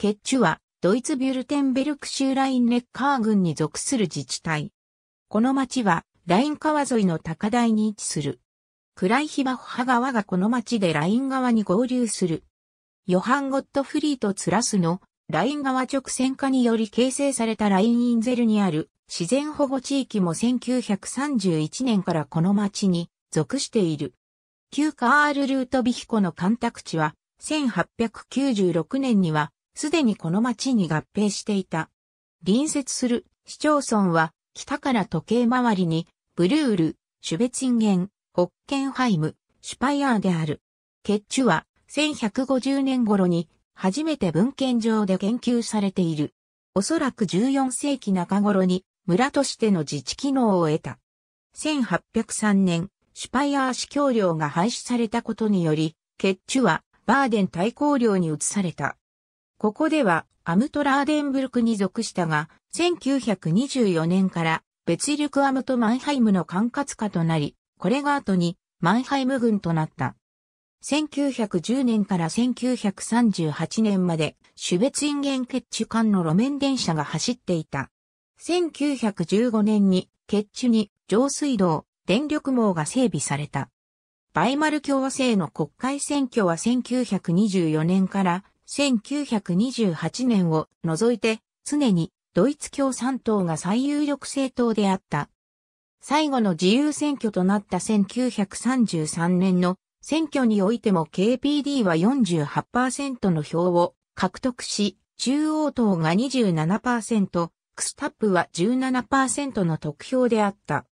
ケッチュは、ドイツビュルテンベルク州ラインネッカー郡に属する自治体。この町は、ライン川沿いの高台に位置する。クライヒバッハ川がこの町でライン川に合流する。ヨハン・ゴットフリーとツラスのライン川直線化により形成されたライン・インゼルにある自然保護地域も1931年からこの町に属している。旧カール・ルートビヒコの干拓地は1896年にはすでにこの町に合併していた。隣接する市町村は、北から時計回りに、ブルール、シュベツィンゲン、ホッケンハイム、シュパイアーである。ケッチュは、1150年頃に、初めて文献上で研究されている。おそらく14世紀中頃に、村としての自治機能を得た。1803年、シュパイアー市教領が廃止されたことにより、ケッチュは、バーデン大公領に移された。ここではアムトラーデンブルクに属したが、1924年から別イルクアムとマンハイムの管轄下となり、これが後にマンハイム軍となった。1910年から1938年まで、シュベツインゲン決地間の路面電車が走っていた。1915年に、決地に上水道、電力網が整備された。バイマル共和制の国会選挙は1924年から1928年を除いて常にドイツ共産党が最有力政党であった。最後の自由選挙となった1933年の選挙においても KPD は48%の票を獲得し、中央党が27%、クスタップは17%の得票であった。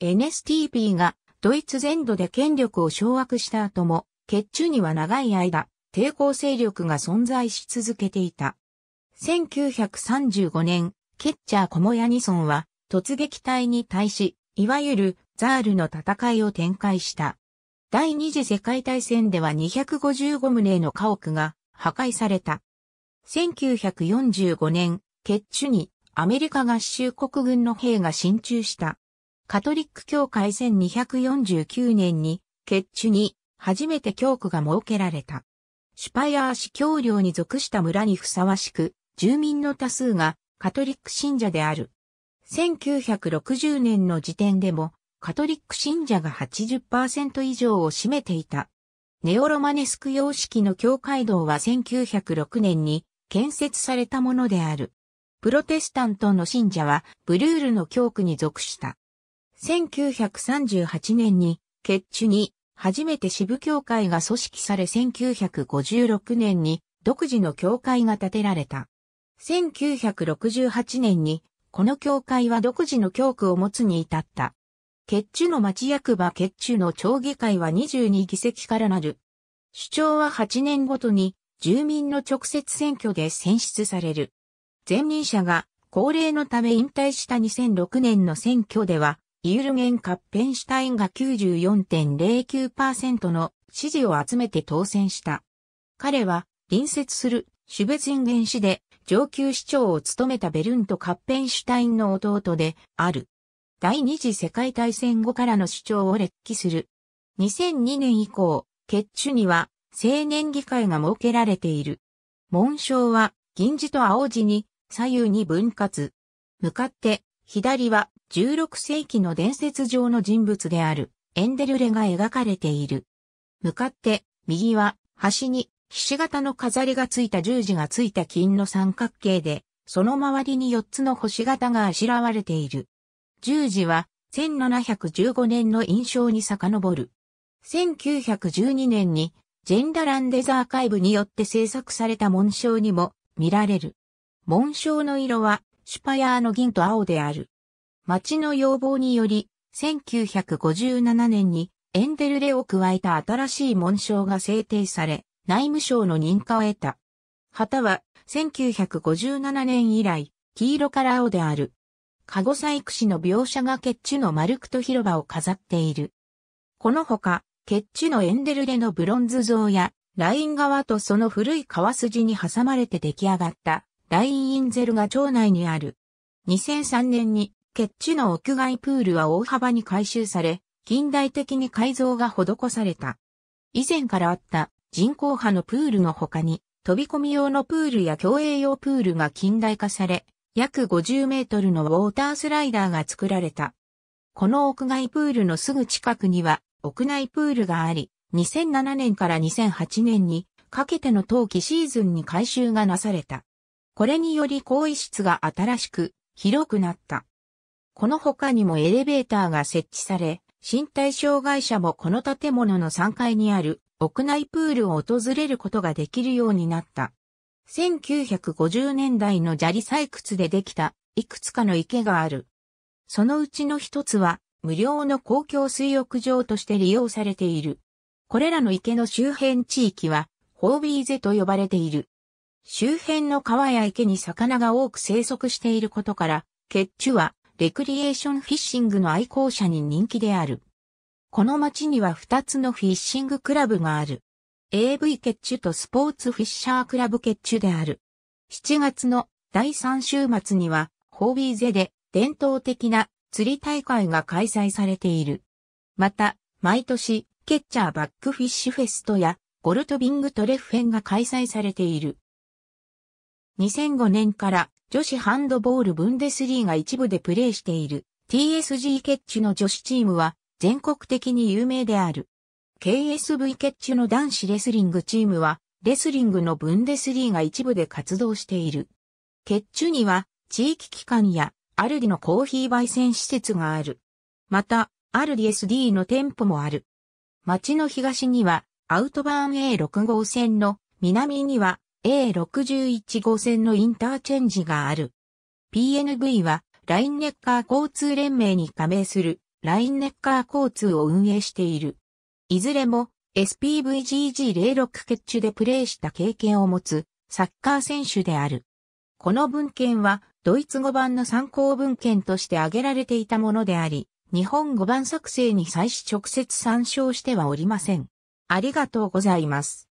NSTP がドイツ全土で権力を掌握した後も、決中には長い間、抵抗勢力が存在し続けていた。1935年、ケッチャー・コモヤニソンは突撃隊に対し、いわゆるザールの戦いを展開した。第二次世界大戦では255棟の家屋が破壊された。1945年、ケッチュにアメリカ合衆国軍の兵が進駐した。カトリック教会1249年にケッチュに初めて教区が設けられた。シュパイアー市教領に属した村にふさわしく、住民の多数がカトリック信者である。1960年の時点でも、カトリック信者が80%以上を占めていた。ネオロマネスク様式の教会堂は1906年に建設されたものである。プロテスタントの信者はブルールの教区に属した。1938年に、ケッチュに初めて支部協会が組織され1956年に独自の協会が建てられた。1968年にこの協会は独自の教区を持つに至った。結中の町役場結中の町議会は22議席からなる。主張は8年ごとに住民の直接選挙で選出される。前任者が高齢のため引退した2006年の選挙ではイールゲン・カッペンシュタインが94.09%の支持を集めて当選した。彼は、隣接するシュベツインゲン市で上級市長を務めたベルント・カッペンシュタインの弟である。第二次世界大戦後からの市長を列記する。2002年以降、決中には青年議会が設けられている。紋章は銀字と青字に左右に分割。向かって左は16世紀の伝説上の人物であるエンデルレが描かれている。向かって右は端に菱形の飾りがついた十字がついた金の三角形で、その周りに四つの星形があしらわれている。十字は1715年の印象に遡る。1912年にジェンダランデザーカイブによって制作された紋章にも見られる。紋章の色はシュパヤーの銀と青である。町の要望により、1957年にエンデルレを加えた新しい紋章が制定され、内務省の認可を得た。旗は、1957年以来、黄色から青である。カゴイク氏の描写がケッチュのマルクト広場を飾っている。このほか、ケッチュのエンデルレのブロンズ像や、ライン側とその古い川筋に挟まれて出来上がったラインインゼルが町内にある。2003年に、ケッチの屋外プールは大幅に改修され、近代的に改造が施された。以前からあった人工波のプールの他に、飛び込み用のプールや競泳用プールが近代化され、約50メートルのウォータースライダーが作られた。この屋外プールのすぐ近くには、屋内プールがあり、2007年から2008年にかけての冬季シーズンに改修がなされた。これにより更衣室が新しく、広くなった。この他にもエレベーターが設置され、身体障害者もこの建物の3階にある屋内プールを訪れることができるようになった。1950年代の砂利採掘でできたいくつかの池がある。そのうちの一つは無料の公共水浴場として利用されている。これらの池の周辺地域はホービーゼと呼ばれている。周辺の川や池に魚が多く生息していることから、ケッチュはレクリエーションフィッシングの愛好者に人気である。この町には2つのフィッシングクラブがある。AV ケッチュとスポーツフィッシャークラブケッチュである。7月の第3週末には、ホービーゼで伝統的な釣り大会が開催されている。また、毎年、ケッチャーバックフィッシュフェストやゴルトビングトレッフェンが開催されている。2005年から女子ハンドボールブンデスリーが一部でプレーしている TSG ケッチュの女子チームは全国的に有名である。KSV ケッチュの男子レスリングチームはレスリングのブンデスリーが一部で活動している。ケッチュには地域機関やアルディのコーヒー焙煎施設がある。また、アルディ SD の店舗もある。町の東にはアウトバーン A6 号線の南には A61 号線のインターチェンジがある。PNV は、ラインネッカー交通連盟に加盟する、ラインネッカー交通を運営している。いずれも、SPVGG06 決中でプレーした経験を持つ、サッカー選手である。この文献は、ドイツ語版の参考文献として挙げられていたものであり、日本語版作成に際し直接参照してはおりません。ありがとうございます。